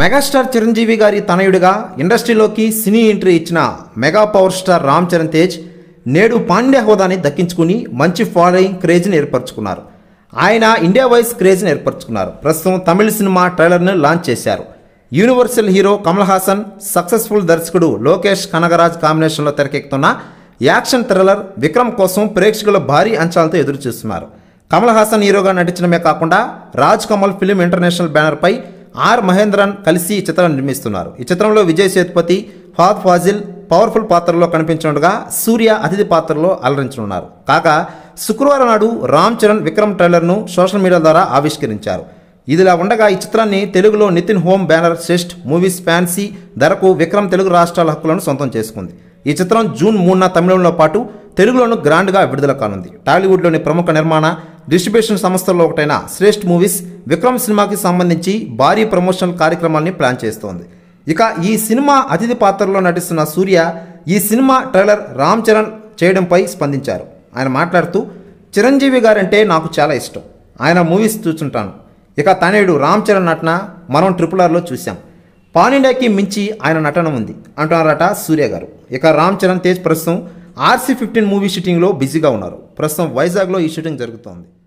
megastar Chiranjeevi గారి తనయుడిగా ఇండస్ట్రీలోకి సినీ ఎంట్రీ ఇచ్చిన mega power star Ram Charan Tej నేడు పాండ్య హోదాని దక్కించుకుని మంచి ఫాలోయింగ్ క్రేజ్ని ఏర్పరచుకున్నారు ఆయన ఇండియా వైస్ క్రేజ్ని ఏర్పరచుకున్నారు ప్రస్తుతం తమిళ సినిమా ట్రైలర్ను లాంచ్ చేశారు universal hero Kamal Haasan successful దర్శకుడు లోకేష్ కనగరాజ్ కాంబినేషన్లో తెరకెక్కుతున్న యాక్షన్ థ్రిల్లర్ విక్రమ్ కోసం ప్రేక్షకుల భారీ అంచాలతో ఎదురుచూస్తున్నారు కమల్ హాసన్ హీరోగా నటించడమే కాకుండా రాజ్ కమల్ ఫిలిం ఇంటర్నేషనల్ బ్యానర్పై ఆర్ మహేంద్రన్ కలిసి ఈ చిత్రాన్ని నిర్మిస్తున్నారు ఈ చిత్రంలో విజయ్ సేతుపతి ఫాద్ ఫాజిల్ పవర్ఫుల్ పాత్రలో కనిపించనుండగా సూర్య అతిథి పాత్రలో అలరించనున్నారు కాగా శుక్రవారం నాడు రామ్ చరణ్ విక్రమ్ ట్రైలర్ను సోషల్ మీడియా ద్వారా ఆవిష్కరించారు ఇదిలా ఉండగా ఈ చిత్రాన్ని తెలుగులో Nithiin home banner Sreshth movies fancy ధరకు విక్రమ్ తెలుగు రాష్ట్రాల హక్కులను సొంతం చేసుకుంది ఈ చిత్రం జూన్ మూడున తమిళంలో పాటు తెలుగులోను గ్రాండ్గా విడుదల కానుంది టాలీవుడ్లోని ప్రముఖ నిర్మాణ డిస్ట్రిబ్యూషన్ సంస్థల్లో ఒకటైన శ్రేష్ఠ్ మూవీస్ విక్రమ్ సినిమాకి సంబంధించి భారీ ప్రమోషనల్ కార్యక్రమాన్ని ప్లాన్ చేస్తోంది ఇక ఈ సినిమా అతిథి పాత్రలో నటిస్తున్న సూర్య ఈ సినిమా ట్రైలర్ రామ్ చరణ్ చేయడంపై స్పందించారు ఆయన మాట్లాడుతూ చిరంజీవి గారంటే నాకు చాలా ఇష్టం ఆయన మూవీస్ చూస్తుంటాను ఇక తనేడు రామ్ చరణ్ నటన మనం ట్రిపుల్ ఆర్లో చూశాం పాన్ ఇండియాకి మించి ఆయన నటన ఉంది అంటున్నారట సూర్య గారు ఇక రామ్ చరణ్ తేజ్ ప్రస్తుతం ఆర్సీ ఫిఫ్టీన్ మూవీ షూటింగ్లో బిజీగా ఉన్నారు ప్రస్తుతం వైజాగ్లో ఈ షూటింగ్ జరుగుతోంది